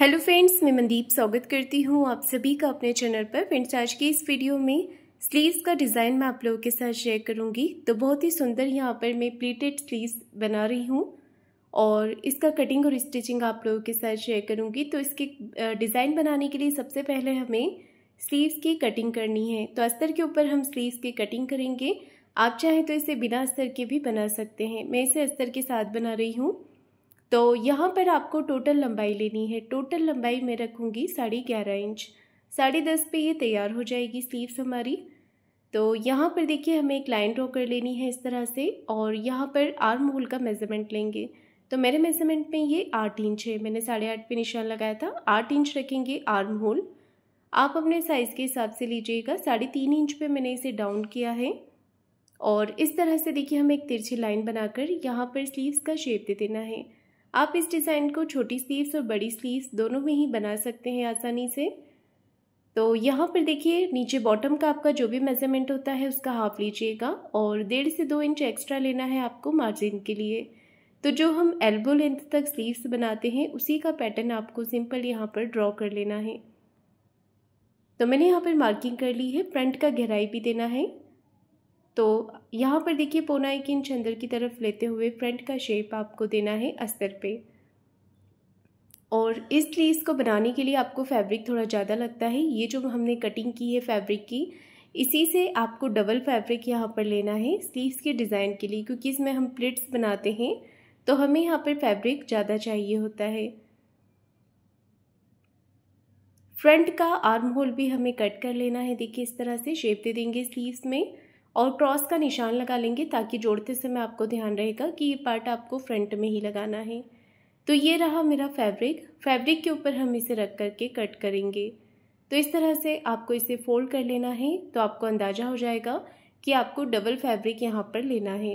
hello friends मैं मनदीप स्वागत करती हूँ आप सभी का अपने चैनल पर फ्रेंड्स आज की इस वीडियो में स्लीव्स का डिज़ाइन मैं आप लोगों के साथ शेयर करूँगी तो बहुत ही सुंदर यहाँ पर मैं प्लीटेड स्लीव्स बना रही हूँ और इसका कटिंग और स्टिचिंग आप लोगों के साथ शेयर करूँगी तो इसके डिज़ाइन बनाने के लिए सबसे पहले हमें स्लीव्स की कटिंग करनी है तो अस्तर के ऊपर हम स्लीव्स की कटिंग करेंगे आप चाहें तो इसे बिना अस्तर के भी बना सकते हैं मैं इसे अस्तर के साथ बना रही हूँ तो यहाँ पर आपको टोटल लंबाई लेनी है टोटल लंबाई मैं रखूँगी साढ़े ग्यारह इंच साढ़े दस पे ये तैयार हो जाएगी स्लीव्स हमारी तो यहाँ पर देखिए हमें एक लाइन ड्रॉ कर लेनी है इस तरह से और यहाँ पर आर्म होल का मेज़रमेंट लेंगे तो मेरे मेज़रमेंट में ये आठ इंच है मैंने साढ़े आठ पे निशान लगाया था आठ इंच रखेंगे आर्म होल आप अपने साइज़ के हिसाब से लीजिएगा साढ़े तीन इंच पे मैंने इसे डाउन किया है और इस तरह से देखिए हमें एक तिरछी लाइन बनाकर यहाँ पर स्लीव्स का शेप दे देना है आप इस डिज़ाइन को छोटी स्लीव्स और बड़ी स्लीव्स दोनों में ही बना सकते हैं आसानी से तो यहाँ पर देखिए नीचे बॉटम का आपका जो भी मेज़रमेंट होता है उसका हाफ लीजिएगा और डेढ़ से दो इंच एक्स्ट्रा लेना है आपको मार्जिन के लिए तो जो हम एल्बो लेंथ तक स्लीव्स बनाते हैं उसी का पैटर्न आपको सिंपल यहाँ पर ड्रॉ कर लेना है तो मैंने यहाँ पर मार्किंग कर ली है फ्रंट का गहराई भी देना है तो यहाँ पर देखिए पौना एक इंच अंदर की तरफ लेते हुए फ्रंट का शेप आपको देना है अस्तर पे और इस लीस को बनाने के लिए आपको फैब्रिक थोड़ा ज़्यादा लगता है ये जो हमने कटिंग की है फैब्रिक की इसी से आपको डबल फैब्रिक यहाँ पर लेना है स्लीव्स के डिज़ाइन के लिए क्योंकि इसमें हम प्लिट्स बनाते हैं तो हमें यहाँ पर फैब्रिक ज़्यादा चाहिए होता है फ्रंट का आर्म होल भी हमें कट कर लेना है देखिए इस तरह से शेप दे देंगे स्लीव्स में और क्रॉस का निशान लगा लेंगे ताकि जोड़ते समय आपको ध्यान रहेगा कि ये पार्ट आपको फ्रंट में ही लगाना है तो ये रहा मेरा फैब्रिक फैब्रिक के ऊपर हम इसे रख करके कट करेंगे तो इस तरह से आपको इसे फोल्ड कर लेना है तो आपको अंदाज़ा हो जाएगा कि आपको डबल फैब्रिक यहाँ पर लेना है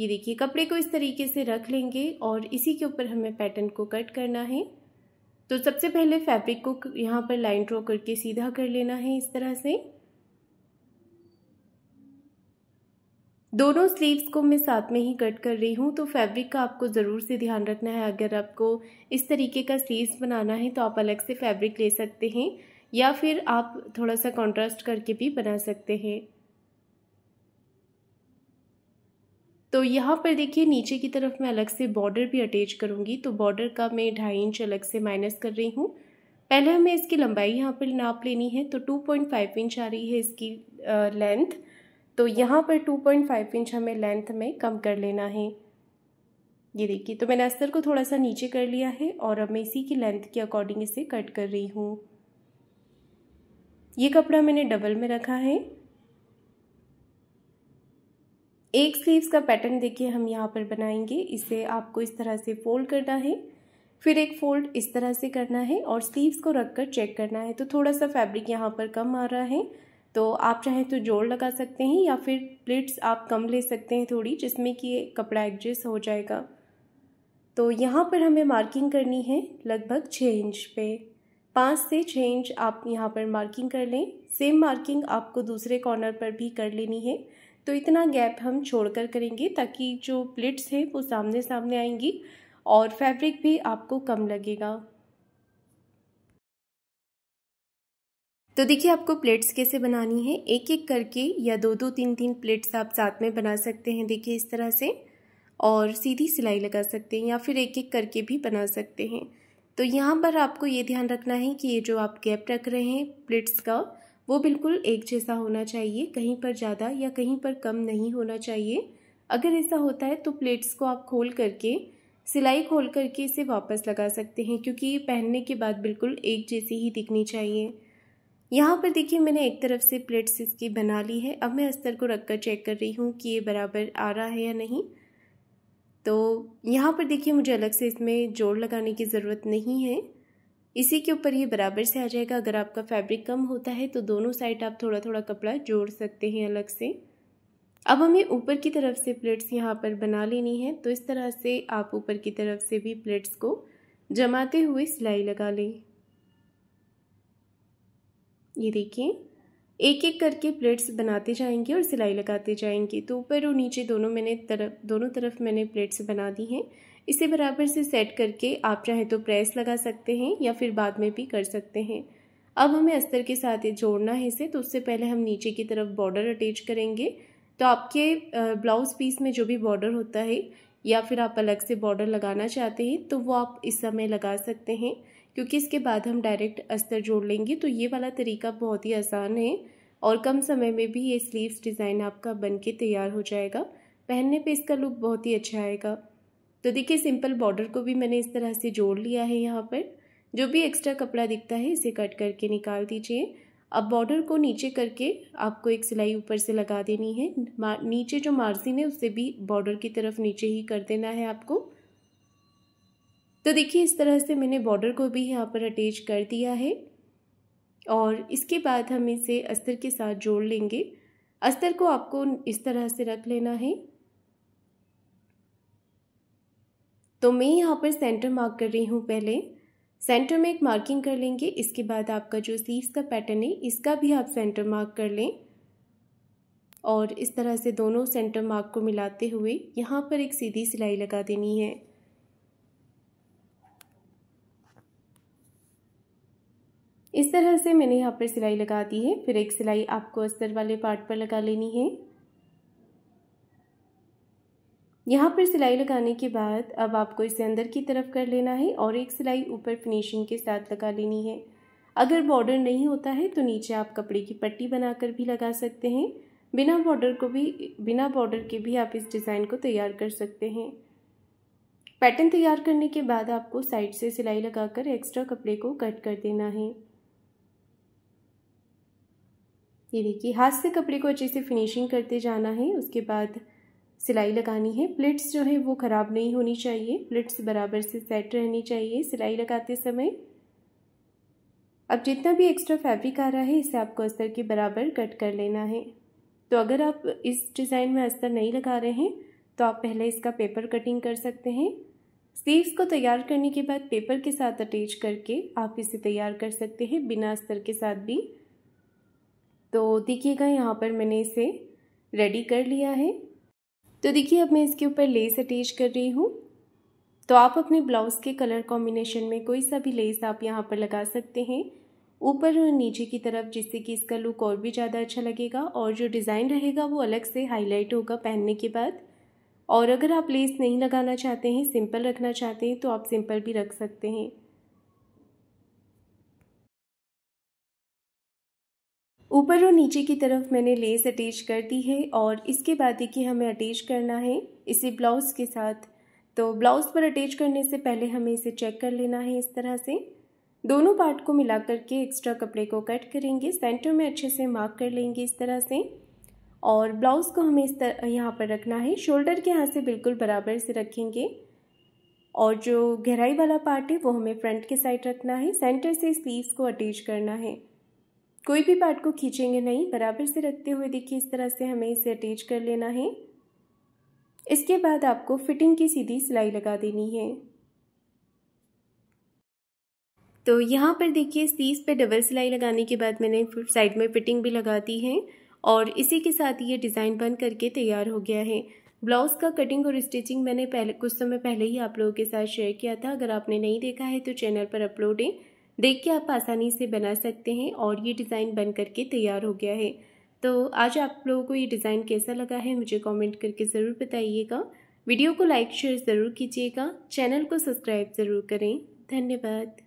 ये देखिए कपड़े को इस तरीके से रख लेंगे और इसी के ऊपर हमें पैटर्न को कट करना है तो सबसे पहले फैब्रिक को यहाँ पर लाइन ड्रॉ करके सीधा कर लेना है इस तरह से दोनों स्लीव्स को मैं साथ में ही कट कर रही हूँ तो फैब्रिक का आपको ज़रूर से ध्यान रखना है अगर आपको इस तरीके का स्लीव्स बनाना है तो आप अलग से फैब्रिक ले सकते हैं या फिर आप थोड़ा सा कॉन्ट्रास्ट करके भी बना सकते हैं तो यहाँ पर देखिए नीचे की तरफ मैं अलग से बॉर्डर भी अटैच करूँगी तो बॉर्डर का मैं ढाई इंच अलग से माइनस कर रही हूँ पहले हमें इसकी लंबाई यहाँ पर नाप लेनी है तो टू पॉइंट फाइव इंच आ रही है इसकी लेंथ तो यहाँ पर टू पॉइंट फाइव इंच हमें लेंथ में कम कर लेना है ये देखिए तो मैंने अस्तर को थोड़ा सा नीचे कर लिया है और अब मैं इसी की लेंथ के अकॉर्डिंग इसे कट कर रही हूँ ये कपड़ा मैंने डबल में रखा है एक स्लीव्स का पैटर्न देखिए हम यहाँ पर बनाएंगे इसे आपको इस तरह से फोल्ड करना है फिर एक फोल्ड इस तरह से करना है और स्लीव्स को रखकर चेक करना है तो थोड़ा सा फैब्रिक यहाँ पर कम आ रहा है तो आप चाहें तो जोड़ लगा सकते हैं या फिर प्लेट्स आप कम ले सकते हैं थोड़ी जिसमें कि कपड़ा एडजस्ट हो जाएगा तो यहाँ पर हमें मार्किंग करनी है लगभग छः इंच पे पाँच से छः इंच आप यहाँ पर मार्किंग कर लें सेम मार्किंग आपको दूसरे कॉर्नर पर भी कर लेनी है तो इतना गैप हम छोड़कर करेंगे ताकि जो प्लेट्स हैं वो सामने सामने आएंगी और फैब्रिक भी आपको कम लगेगा तो देखिए आपको प्लेट्स कैसे बनानी है एक एक करके या दो दो तीन तीन प्लेट्स आप साथ में बना सकते हैं देखिए इस तरह से और सीधी सिलाई लगा सकते हैं या फिर एक एक करके भी बना सकते हैं तो यहाँ पर आपको ये ध्यान रखना है कि ये जो आप गैप रख रहे हैं प्लेट्स का वो बिल्कुल एक जैसा होना चाहिए कहीं पर ज़्यादा या कहीं पर कम नहीं होना चाहिए अगर ऐसा होता है तो प्लेट्स को आप खोल करके सिलाई खोल करके इसे वापस लगा सकते हैं क्योंकि ये पहनने के बाद बिल्कुल एक जैसी ही दिखनी चाहिए यहाँ पर देखिए मैंने एक तरफ से प्लेट्स इसकी बना ली है अब मैं अस्तर को रख कर चेक कर रही हूँ कि ये बराबर आ रहा है या नहीं तो यहाँ पर देखिए मुझे अलग से इसमें जोड़ लगाने की ज़रूरत नहीं है इसी के ऊपर ये बराबर से आ जाएगा अगर आपका फैब्रिक कम होता है तो दोनों साइड आप थोड़ा थोड़ा कपड़ा जोड़ सकते हैं अलग से अब हमें ऊपर की तरफ से प्लेट्स यहाँ पर बना लेनी है तो इस तरह से आप ऊपर की तरफ से भी प्लेट्स को जमाते हुए सिलाई लगा लें ये देखिए एक एक करके प्लेट्स बनाते जाएंगे और सिलाई लगाते जाएंगे तो ऊपर और नीचे दोनों मैंने तरफ दोनों तरफ मैंने प्लेट्स बना दी हैं इसे बराबर से सेट करके आप चाहें तो प्रेस लगा सकते हैं या फिर बाद में भी कर सकते हैं अब हमें अस्तर के साथ ये जोड़ना है इसे तो उससे पहले हम नीचे की तरफ बॉर्डर अटैच करेंगे तो आपके ब्लाउज़ पीस में जो भी बॉर्डर होता है या फिर आप अलग से बॉर्डर लगाना चाहते हैं तो वो आप इस समय लगा सकते हैं क्योंकि इसके बाद हम डायरेक्ट अस्तर जोड़ लेंगे तो ये वाला तरीका बहुत ही आसान है और कम समय में भी ये स्लीव्स डिज़ाइन आपका बन के तैयार हो जाएगा पहनने पे इसका लुक बहुत ही अच्छा आएगा तो देखिए सिंपल बॉर्डर को भी मैंने इस तरह से जोड़ लिया है यहाँ पर जो भी एक्स्ट्रा कपड़ा दिखता है इसे कट करके निकाल दीजिए अब बॉर्डर को नीचे करके आपको एक सिलाई ऊपर से लगा देनी है नीचे जो मार्जिन है उसे भी बॉर्डर की तरफ नीचे ही कर देना है आपको तो देखिए इस तरह से मैंने बॉर्डर को भी यहाँ पर अटैच कर दिया है और इसके बाद हम इसे अस्तर के साथ जोड़ लेंगे अस्तर को आपको इस तरह से रख लेना है तो मैं यहाँ पर सेंटर मार्क कर रही हूँ पहले सेंटर में एक मार्किंग कर लेंगे इसके बाद आपका जो स्लीव्स का पैटर्न है इसका भी आप सेंटर मार्क कर लें और इस तरह से दोनों सेंटर मार्क को मिलाते हुए यहाँ पर एक सीधी सिलाई लगा देनी है इस तरह से मैंने यहाँ पर सिलाई लगा दी है फिर एक सिलाई आपको अस्तर वाले पार्ट पर लगा लेनी है यहाँ पर सिलाई लगाने के बाद अब आपको इसे अंदर की तरफ कर लेना है और एक सिलाई ऊपर फिनिशिंग के साथ लगा लेनी है अगर बॉर्डर नहीं होता है तो नीचे आप कपड़े की पट्टी बनाकर भी लगा सकते हैं बिना बॉर्डर को भी बिना बॉर्डर के भी आप इस डिज़ाइन को तैयार कर सकते हैं पैटर्न तैयार करने के बाद आपको साइड से सिलाई लगाकर एक्स्ट्रा कपड़े को कट कर देना है ये देखिए हाथ से कपड़े को अच्छे से फिनिशिंग करते जाना है उसके बाद सिलाई लगानी है प्लेट्स जो है वो ख़राब नहीं होनी चाहिए प्लेट्स बराबर से सेट रहनी चाहिए सिलाई लगाते समय अब जितना भी एक्स्ट्रा फैब्रिक आ रहा है इसे आपको अस्तर के बराबर कट कर लेना है तो अगर आप इस डिज़ाइन में अस्तर नहीं लगा रहे हैं तो आप पहले इसका पेपर कटिंग कर सकते हैं स्लीव्स को तैयार करने के बाद पेपर के साथ अटैच करके आप इसे तैयार कर सकते हैं बिना अस्तर के साथ भी तो देखिएगा यहाँ पर मैंने इसे रेडी कर लिया है तो देखिए अब मैं इसके ऊपर लेस अटैच कर रही हूँ तो आप अपने ब्लाउज़ के कलर कॉम्बिनेशन में कोई सा भी लेस आप यहाँ पर लगा सकते हैं ऊपर और नीचे की तरफ जिससे कि इसका लुक और भी ज़्यादा अच्छा लगेगा और जो डिज़ाइन रहेगा वो अलग से हाईलाइट होगा पहनने के बाद और अगर आप लेस नहीं लगाना चाहते हैं सिंपल रखना चाहते हैं तो आप सिंपल भी रख सकते हैं ऊपर और नीचे की तरफ मैंने लेस अटैच कर दी है और इसके बाद देखिए हमें अटैच करना है इसे ब्लाउज़ के साथ तो ब्लाउज़ पर अटैच करने से पहले हमें इसे चेक कर लेना है इस तरह से दोनों पार्ट को मिला करके एक्स्ट्रा कपड़े को कट करेंगे सेंटर में अच्छे से मार्क कर लेंगे इस तरह से और ब्लाउज़ को हमें इस तरह यहाँ पर रखना है शोल्डर के यहाँ से बिल्कुल बराबर से रखेंगे और जो गहराई वाला पार्ट है वो हमें फ्रंट के साइड रखना है सेंटर से स्लीव्स को अटैच करना है कोई भी पार्ट को खींचेंगे नहीं बराबर से रखते हुए देखिए इस तरह से हमें इसे अटैच कर लेना है इसके बाद आपको फिटिंग की सीधी सिलाई लगा देनी है तो यहाँ पर देखिए सीज पे डबल सिलाई लगाने के बाद मैंने साइड में फिटिंग भी लगा दी है और इसी के साथ ये डिज़ाइन बन करके तैयार हो गया है ब्लाउज़ का कटिंग और स्टिचिंग मैंने पहले कुछ समय पहले ही आप लोगों के साथ शेयर किया था अगर आपने नहीं देखा है तो चैनल पर अपलोड है देख के आप आसानी से बना सकते हैं और ये डिज़ाइन बन करके तैयार हो गया है तो आज आप लोगों को ये डिज़ाइन कैसा लगा है मुझे कमेंट करके ज़रूर बताइएगा वीडियो को लाइक शेयर ज़रूर कीजिएगा चैनल को सब्सक्राइब ज़रूर करें धन्यवाद